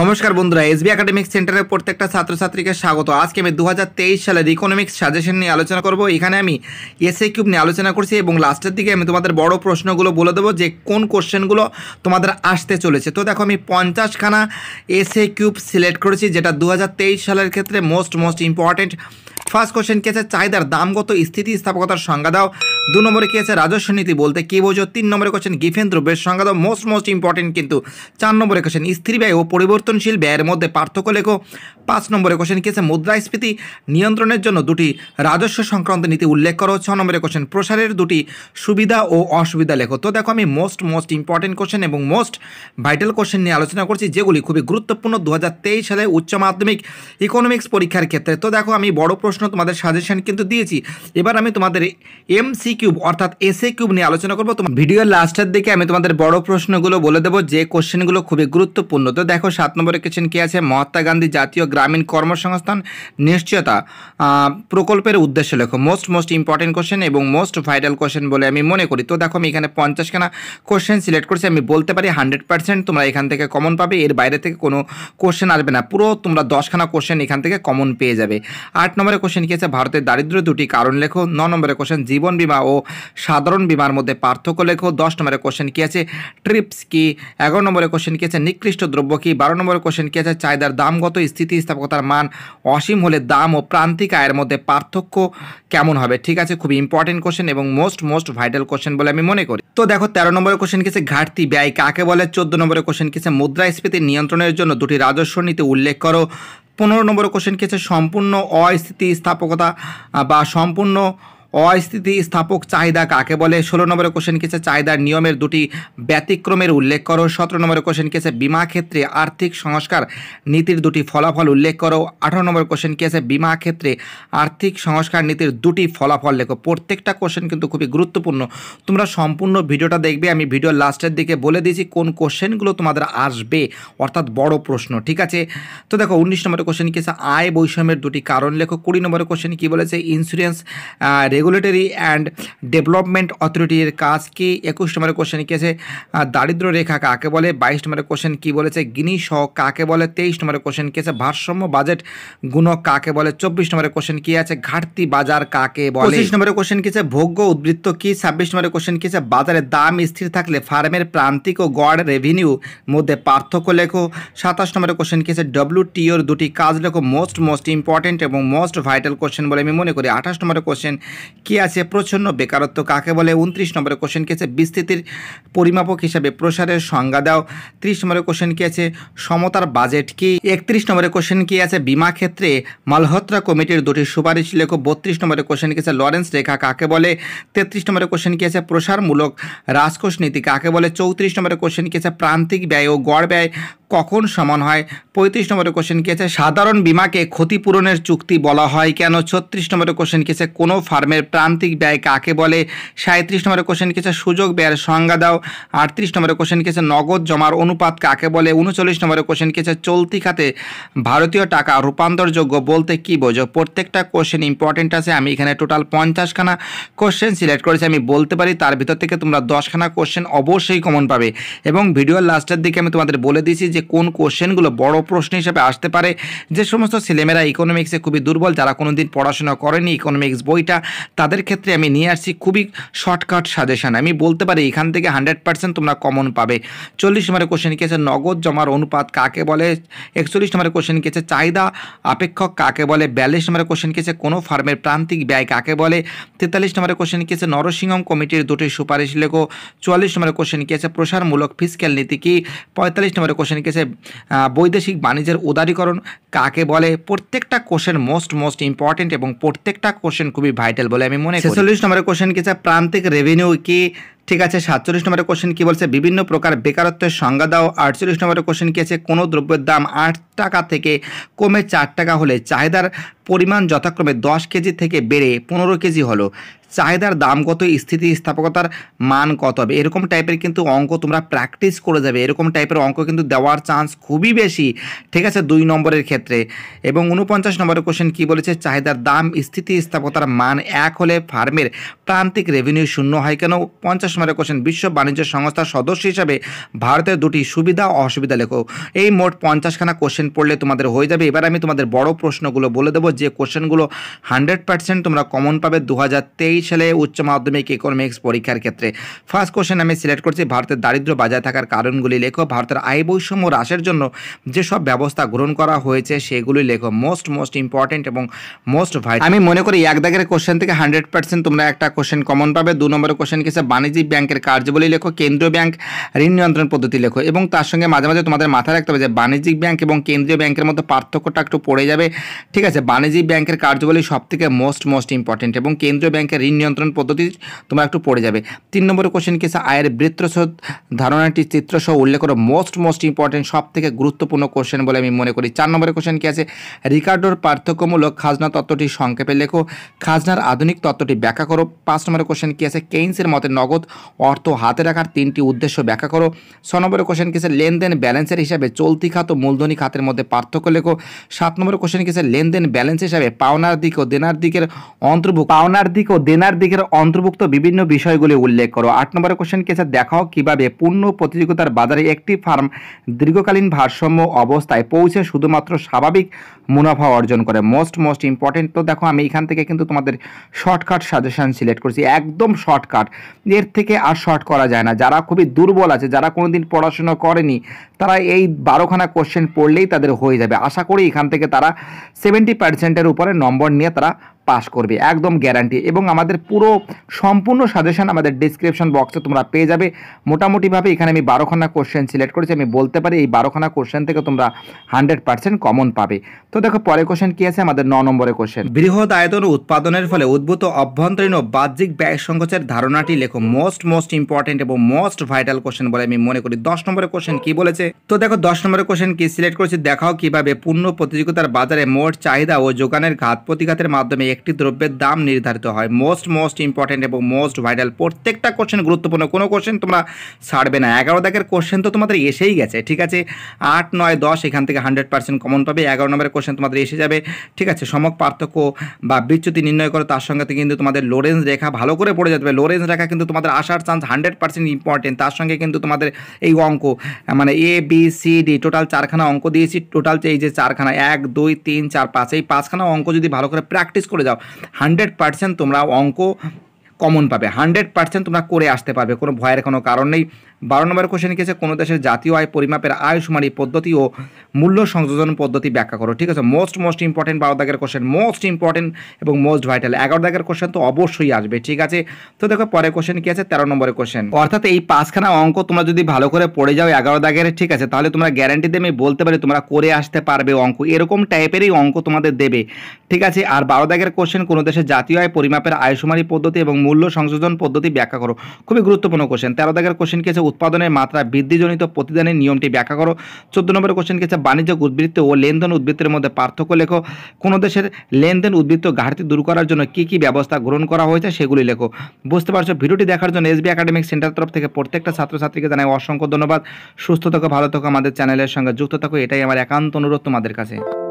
নমস্কার বন্ধুরা S B academic সেন্টারের প্রত্যেকটা ছাত্রছাত্রীকে স্বাগত আজকে আমি দু সালের ইকোনমিক্স সাজেশন নিয়ে আলোচনা করব এখানে আমি এসএ কিউব নিয়ে আলোচনা করছি এবং লাস্টের দিকে আমি তোমাদের বড় প্রশ্নগুলো বলে দেবো যে কোন কোশ্চেনগুলো তোমাদের আসতে চলেছে তো দেখো আমি পঞ্চাশখানা এসএ কিউব সিলেক্ট করেছি যেটা দু সালের ক্ষেত্রে most most important first question কি আছে চাহিদার দামগত স্থিতিস্থাপকতার সংজ্ঞা দাও দু নম্বরে কি আছে রাজস্ব নীতি বলতে কী বোঝো তিন নম্বরে কোয়েশ্চেন গিফেন দ্রব্যের সংজ্ঞা দাও মোস্ট মোস্ট ইম্পর্টেন্ট কিন্তু চার নম্বরে কোয়েশ্চেন স্থির ব্যয় ও পরিবর্তনশীল ব্যয়ের মধ্যে পার্থক্য লেখো পাঁচ নম্বরে কোয়েশ্চেন কি আছে মুদ্রাস্ফীতি নিয়ন্ত্রণের জন্য দুটি রাজস্ব সংক্রান্ত নীতি উল্লেখ করো ছ নম্বরে কোশ্চেন প্রসারের দুটি সুবিধা ও অসুবিধা লেখো তো দেখো আমি মোস্ট মোস্ট ইম্পর্টেন্ট কোশ্চেন এবং মোস্ট ভাইটাল কোয়েশ্চেন নিয়ে আলোচনা করছি যেগুলি খুবই গুরুত্বপূর্ণ দু সালে উচ্চ মাধ্যমিক ইকোনমিক্স পরীক্ষার ক্ষেত্রে তো দেখো আমি বড় প্রশ্ন প্রশ্ন তোমাদের সাজেশন কিন্তু দিয়েছি এবার আমি তোমাদের এম সি কিউব অর্থাৎ এসএ কিউব নিয়ে আলোচনা করবো তোমার ভিডিওর লাস্টের দিকে আমি তোমাদের বড় প্রশ্নগুলো বলে দেবো যে কোশ্চেনগুলো খুবই গুরুত্বপূর্ণ তো দেখো সাত নম্বরে কোশ্চেন কী আছে মহাত্মা গান্ধী জাতীয় গ্রামীণ কর্মসংস্থান নিশ্চয়তা প্রকল্পের উদ্দেশ্য লেখো মোস্ট মোস্ট ইম্পর্টেন্ট কোশ্চেন এবং মোস্ট ভাইরাল কোশ্চেন বলে আমি মনে করি তো দেখো আমি এখানে পঞ্চাশখানা কোশ্চেন সিলেক্ট করছি আমি বলতে পারি হান্ড্রেড পার্সেন্ট তোমরা এখান থেকে কমন পাবে এর বাইরে থেকে কোনো কোশ্চেন আসবে না পুরো তোমরা দশখানা কোশ্চেন এখান থেকে কমন পেয়ে যাবে আট নম্বরে কোশ্চেন কোশ্চেন কি আছে ভারতের দারিদ্র দুটি কারণ লেখো ন নম্বরের কোশ্চেন জীবন বিমা ও সাধারণ বিমার মধ্যে পার্থক্য লেখো দশ নম্বরের কোশ্চেন কি আছে ট্রিপস কি এগারো নম্বরের কোশ্চেন কি আছে নিকৃষ্ট দ্রব্য কি বারো নম্বরের কোশ্চেন কি আছে চাহিদার দামগত স্থিতিস্থাপকতার মান অসীম হলে দাম ও প্রান্তিক আয়ের মধ্যে পার্থক্য কেমন হবে ঠিক আছে খুব ইম্পর্টেন্ট কোশ্চেন এবং মোস্ট মোস্ট ভাইটাল কোশ্চেন বলে আমি মনে করি তো দেখো তেরো নম্বরের কোশ্চেন কিছু ঘাটতি ব্যয় কাকে বলে চোদ্দ নম্বরের কোশ্চেন কিছু মুদ্রাস্ফীতি নিয়ন্ত্রণের জন্য দুটি রাজস্ব নীতি উল্লেখ করো পনেরো নম্বর কোশ্চেন কি আছে সম্পূর্ণ অস্থিতিস্থাপকতা বা সম্পূর্ণ অস্থিতি স্থাপক চাহিদা কাকে বলে ষোলো নম্বর কোশ্চেন কেছে চাহিদার নিয়মের দুটি ব্যতিক্রমের উল্লেখ করো সতেরো নম্বর কোশ্চেন কেছে বিমা ক্ষেত্রে আর্থিক সংস্কার নীতির দুটি ফলাফল উল্লেখ করো আঠারো নম্বর কোশ্চেন কেছে বিমা ক্ষেত্রে আর্থিক সংস্কার নীতির দুটি ফলাফল লেখো প্রত্যেকটা কোশ্চেন কিন্তু খুবই গুরুত্বপূর্ণ তোমরা সম্পূর্ণ ভিডিওটা দেখবে আমি ভিডিও লাস্টের দিকে বলে দিয়েছি কোন কোশ্চেনগুলো তোমাদের আসবে অর্থাৎ বড় প্রশ্ন ঠিক আছে তো দেখো উনিশ নম্বর কোশ্চেন কেছে আয় বৈষম্যের দুটি কারণ লেখো কুড়ি নম্বর কোশ্চেন কি বলেছে ইন্স্যুরেন্স রেগুলেটরি অ্যান্ড ডেভেলপমেন্ট অথরিটির কাজ কি একুশ নম্বরের কোশ্চেন কি আছে দারিদ্র রেখা কাকে বলে বাইশ নম্বরের কোশ্চেন কি বলেছে গিনি সহ কাকে বলে তেইশ নম্বরের কোশ্চেন কী আছে ভারসাম্য বাজেট গুণক কাকে বলে চব্বিশ নম্বরের কোশ্চেন কী আছে ঘাটতি বাজার কাকে বলে পঁচিশ নম্বরের কোশ্চেন কী আছে ভোগ্য উদ্বৃত্ত কি ছাব্বিশ নম্বরের কোশ্চেন কী আছে বাজারের দাম স্থির থাকলে ফার্মের প্রান্তিক ও গড় রেভিনিউ মধ্যে পার্থক্য লেখো সাতাশ নম্বরের কোশ্চেন কি আছে ডব্লিউটিওর দুটি কাজ লেখো মোস্ট মোস্ট ইম্পর্টেন্ট এবং মোস্ট ভাইটাল কোশ্চেন বলে আমি মনে করি আঠাশ নম্বরের কোশ্চেন কি আছে প্রচ্ছন্ন বেকারত্ব কাকে বলে উনত্রিশ নম্বরের কোশ্চেন কি আছে বিস্তৃতির পরিমাপক হিসাবে প্রসারের সংজ্ঞা দাও ত্রিশ নম্বরের কোশ্চেন কি আছে সমতার বাজেট কি একত্রিশ নম্বরের কোশ্চেন কী আছে বিমা ক্ষেত্রে মালহোত্রা কমিটির দুটি সুপারিশ লেখক বত্রিশ নম্বরের কোশ্চেন কি আছে লরেন্স রেখা কাকে বলে তেত্রিশ নম্বরের কোশ্চেন কি আছে প্রসারমূলক রাজকোষ নীতি কাকে বলে চৌত্রিশ নম্বরের কোশ্চেন কি আছে প্রান্তিক ব্যয় ও গড় ব্যয় কখন সমান হয় পঁয়ত্রিশ নম্বরের কোশ্চেন কেছে সাধারণ বিমাকে ক্ষতিপূরণের চুক্তি বলা হয় কেন ছত্রিশ নম্বরের কোশ্চেন কেছে কোনো ফার্মের প্রান্তিক ব্যয় কাকে বলে সাঁত্রিশ নম্বরের কোশ্চেন কেছে সুযোগ ব্যয়ের সংজ্ঞা দাও আটত্রিশ নম্বরের কোশ্চেন কেছে নগদ জমার অনুপাত কাকে বলে উনচল্লিশ নম্বরের কোশ্চেন কেছে চলতি খাতে ভারতীয় টাকা রূপান্তরযোগ্য বলতে কি বোঝো প্রত্যেকটা কোশ্চেন ইম্পর্টেন্ট আছে আমি এখানে টোটাল পঞ্চাশখানা কোশ্চেন সিলেক্ট করেছি আমি বলতে পারি তার ভিতর থেকে তোমরা দশখানা কোশ্চেন অবশ্যই কমন পাবে এবং ভিডিওর লাস্টের দিকে আমি তোমাদের বলে দিয়েছি যে কোন কোশ্চেনগুলো বড় প্রশ্ন হিসেবে আসতে পারে যে সমস্ত ছেলেমেয়েরা ইকোনমিক্সে খুবই দুর্বল যারা কোনো দিন পড়াশোনা করেনি ইকোনমিক্স বইটা তাদের ক্ষেত্রে আমি নিয়ে আসছি খুবই শর্টকাট সাজেশান আমি বলতে পারি এখান থেকে হান্ড্রেড পার্সেন্ট তোমরা কমন পাবে চল্লিশ নম্বরের কোশ্চেন কি আছে নগদ জমার অনুপাত কাকে বলে একচল্লিশ নম্বরের কোশ্চেন কি চাহিদা আপেক্ষক কাকে বলে বিয়াল্লিশ নম্বরের কোশ্চেন কেছে কোনো ফার্মের প্রান্তিক ব্যয় কাকে বলে তেতাল্লিশ নম্বরের কোশ্চেন কি আছে নরসিংহম কমিটির দুটি সুপারিশ লেখো চুয়াল্লিশ নম্বরের কোশ্চেন কি আছে প্রসারমূলক ফিজিক্যাল নীতি কি পঁয়তাল্লিশ নম্বরের কোশ্চেন কি থেকেছে বৈদেশিক বাণিজ্যের উদারীকরণ কাকে বলে প্রত্যেকটা কোশ্চেন মোস্ট মোস্ট ইম্পর্টেন্ট এবং প্রত্যেকটা কোশ্চেন খুবই ভাইটাল বলে আমি মনে ছেচল্লিশ নম্বরের কোশ্চেন কী প্রান্তিক রেভিনিউ কি ঠিক আছে সাতচল্লিশ নম্বরের কোশ্চেন কি বলছে বিভিন্ন প্রকার বেকারত্বের সংজ্ঞা দাও আটচল্লিশ নম্বরের কোশ্চেন কী আছে কোনো দ্রব্যের দাম আট টাকা থেকে কমে চার টাকা হলে চাহিদার পরিমাণ যথাক্রমে দশ কেজি থেকে বেড়ে পনেরো কেজি হলো চাহিদার দাম কত স্থিতিস্থাপকতার মান কত হবে এরকম টাইপের কিন্তু অঙ্ক তোমরা প্র্যাকটিস করে যাবে এরকম টাইপের অঙ্ক কিন্তু দেওয়ার চান্স খুবই বেশি ঠিক আছে দুই নম্বরের ক্ষেত্রে এবং উনপঞ্চাশ নম্বরের কোশ্চেন কি বলেছে চাহিদার দাম স্থিতিস্থাপকতার মান এক হলে ফার্মের প্রান্তিক রেভিনিউ শূন্য হয় কেন পঞ্চাশ নম্বরের কোশ্চেন বিশ্ব বাণিজ্য সংস্থার সদস্য হিসাবে ভারতের দুটি সুবিধা ও অসুবিধা লেখো এই মোট পঞ্চাশখানা কোশ্চেন পড়লে তোমাদের হয়ে যাবে এবার আমি তোমাদের বড় প্রশ্নগুলো বলে দেবো যে কোশ্চেনগুলো হান্ড্রেড পার্সেন্ট তোমরা কমন পাবে দু হাজার তেইশ সালে উচ্চ মাধ্যমিক ইকোনমিক্স পরীক্ষার ক্ষেত্রে ফার্স্ট কোশ্চেন আমি সিলেক্ট করছি ভারতের দারিদ্র বাজায় থাকার কারণগুলি লেখো ভারতের আয় বৈষম্য হ্রাসের জন্য যেসব ব্যবস্থা গ্রহণ করা হয়েছে সেগুলি লেখো মোস্ট মোস্ট ইম্পর্টেন্ট এবং মোস্ট ভাই আমি মনে করি এক দাগের কোশ্চেন থেকে হান্ড্রেড পার্সেন্ট তোমরা একটা কোশ্চেন কমন পাবে দু নম্বর কোশ্চেন কিসে বাণিজ্যিক ব্যাংকের কার্যাবলী লেখো কেন্দ্রীয় ব্যাংক ঋণ নিয়ন্ত্রণ পদ্ধতি লেখো এবং তার সঙ্গে মাঝে মাঝে তোমাদের মাথায় রাখতে হবে যে বাণিজ্যিক ব্যাংক এবং কেন্দ্রীয় ব্যাংকের মধ্যে পার্থক্যটা একটু পড়ে যাবে ঠিক আছে বাণিজ্যিক ব্যাংকের কার্যাবলী সবথেকে মোস্ট মোস্ট ইম্পর্টেন্ট এবং কেন্দ্রীয় ব্যাংকের ঋণ ঋণ নিয়ন্ত্রণ পদ্ধতি তোমার একটু পড়ে যাবে তিন নম্বর কোশ্চেন কি আয়ের বৃত্তসদ ধারণাটি চিত্রসহ উল্লেখ করে মোস্ট মোস্ট ইম্পর্টেন্ট সব থেকে গুরুত্বপূর্ণ কোশ্চেন বলে আমি মনে করি চার নম্বরের কোশ্চেন কি আছে রিকার্ডোর পার্থক্যমূলক খাজনা তত্ত্বটি সংক্ষেপে লেখো খাজনার আধুনিক তত্ত্বটি ব্যাখ্যা করো পাঁচ নম্বরের কোশ্চেন কি আছে কেইন্সের মতে নগদ অর্থ হাতে রাখার তিনটি উদ্দেশ্য ব্যাখ্যা করো ছ নম্বরের কোশ্চেন কি আছে লেনদেন ব্যালেন্সের হিসাবে চলতি খাত ও মূলধনী খাতের মধ্যে পার্থক্য লেখো সাত নম্বরের কোশ্চেন কি আছে লেনদেন ব্যালেন্স হিসাবে পাওনার দিক ও দেনার দিকের অন্তর্ভুক্ত পাওনার দিক ও দেনার সেনার দিকের অন্তর্ভুক্ত বিভিন্ন বিষয়গুলি উল্লেখ করো আট নম্বর কোশ্চেন কেসে দেখাও কিভাবে পূর্ণ প্রতিযোগিতার বাজারে একটি ফার্ম দীর্ঘকালীন ভারসাম্য অবস্থায় পৌঁছে শুধুমাত্র স্বাভাবিক মুনাফা অর্জন করে মোস্ট মোস্ট ইম্পর্টেন্ট তো দেখো আমি এখান থেকে কিন্তু তোমাদের শর্টকাট সাজেশান সিলেক্ট করছি একদম শর্টকাট এর থেকে আর শর্ট করা যায় না যারা খুবই দুর্বল আছে যারা কোনো দিন পড়াশুনো করেনি তারা এই বারোখানা কোশ্চেন পড়লেই তাদের হয়ে যাবে আশা করি এখান থেকে তারা সেভেন্টি পার্সেন্টের উপরে নম্বর নিয়ে তারা পাশ করবে একদম গ্যারান্টি এবং আমাদের পুরো সম্পূর্ণ সাজেশন আমাদের ডিসক্রিপশন বক্সে তোমরা পেয়ে যাবে মোটামুটিভাবে এখানে আমি বারোখানা কোশ্চেন সিলেক্ট করেছি আমি বলতে পারি এই বারোখানা কোশ্চেন থেকে তোমরা হান্ড্রেড পার্সেন্ট কমন পাবে তো দেখো পরে কোশ্চেন কি আছে আমাদের ন নম্বরে কোশ্চেন বৃহৎ আয়তন উৎপাদনের ফলে উদ্ভূত অভ্যন্তরীণ ও বাহ্যিক ব্যয় সংকোচের ধারণাটি লেখো মোস্ট মোস্ট ইম্পর্টেন্ট এবং মোস্ট ভাইটাল কোশ্চেন বলে আমি মনে করি দশ নম্বরে কোশ্চেন কি বলেছে তো দেখো দশ নম্বরে কোশ্চেন কি সিলেক্ট করেছি দেখাও কিভাবে পূর্ণ প্রতিযোগিতার বাজারে মোট চাহিদা ও যোগানের ঘাত প্রতিঘাতের মাধ্যমে একটি দ্রব্যের দাম নির্ধারিত হয় মোস্ট মোস্ট ইম্পর্টেন্ট এবং মোস্ট ভাইরাল প্রত্যেকটা কোশ্চেন গুরুত্বপূর্ণ কোনো কোশ্চেন তোমরা ছাড়বে না এগারো দাগের কোশ্চেন তো তোমাদের এসেই গেছে ঠিক আছে আট নয় দশ এখান থেকে হান্ড্রেড পার্সেন্ট কমন পাবে এগারো নম্বরের কোশ্চেন তোমাদের এসে যাবে ঠিক আছে সমক পার্থক্য বা বিচ্যুতি নির্ণয় করে তার সঙ্গে কিন্তু তোমাদের লোরেন্স রেখা ভালো করে পড়ে যেতে হবে লোরেন্স রেখা কিন্তু তোমাদের আসার চান্স হান্ড্রেড পার্সেন্ট ইম্পর্টেন্ট তার সঙ্গে কিন্তু তোমাদের এই অঙ্ক মানে A B C D total চারখানা অঙ্ক দিয়েছি টোটাল এই যে চারখানা এক দুই তিন চার পাঁচ এই পাঁচখানা অঙ্ক যদি ভালো করে প্র্যাকটিস করে করে যাও হান্ড্রেড পার্সেন্ট তোমরা অঙ্ক কমন পাবে হান্ড্রেড পার্সেন্ট তোমরা করে আসতে পারবে কোনো ভয়ের কোনো কারণ নেই বারো নম্বর কোশ্চেন কি আছে কোনো দেশের জাতীয় আয় পরিমাপের আয়ুষ্মারি পদ্ধতি ও মূল্য সংযোজন পদ্ধতি ব্যাখ্যা করো ঠিক আছে মোস্ট মোস্ট ইম্পর্টেন্ট বারো দাগের কোশ্চেন মোস্ট ইম্পর্টেন্ট এবং মোস্ট ভাইটাল এগারো দাগের কোশ্চেন তো অবশ্যই আসবে ঠিক আছে তো দেখো পরে কোশ্চেন কি আছে তেরো নম্বরের কোশ্চেন অর্থাৎ এই পাঁচখানা অঙ্ক তোমরা যদি ভালো করে পড়ে যাও এগারো দাগের ঠিক আছে তাহলে তোমরা গ্যারান্টি দিয়ে আমি বলতে পারি তোমরা করে আসতে পারবে অঙ্ক এরকম টাইপেরই অঙ্ক তোমাদের দেবে ঠিক আছে আর বারো দাগের কোশ্চেন কোনো দেশের জাতীয় আয় পরিমাপের আয়ুষ্মারি পদ্ধতি এবং মূল্য সংযোজন পদ্ধতি ব্যাখ্যা করো খুবই গুরুত্বপূর্ণ কোশ্চেন তেরো দাগের কোশ্চেন কি আছে উৎপাদনের মাত্রা বৃদ্ধিজনিত প্রতিদানের নিয়মটি ব্যাখ্যা করো চোদ্দ নম্বর কোশ্চেন কেছে বাণিজ্যিক উদ্বৃত্ত ও লেনদেন উদ্বৃত্তের মধ্যে পার্থক্য লেখো কোনো দেশের লেনদেন উদ্বৃত্ত ঘাটতি দূর করার জন্য কি কি ব্যবস্থা গ্রহণ করা হয়েছে সেগুলি লেখো বুঝতে পারছো ভিডিওটি দেখার জন্য এসবি একাডেমিক সেন্টার তরফ থেকে প্রত্যেকটা ছাত্রছাত্রীকে জানাই অসংখ্য ধন্যবাদ সুস্থ থাকো ভালো থাকো আমাদের চ্যানেলের সঙ্গে যুক্ত থাকো এটাই আমার একান্ত অনুরোধ তোমাদের কাছে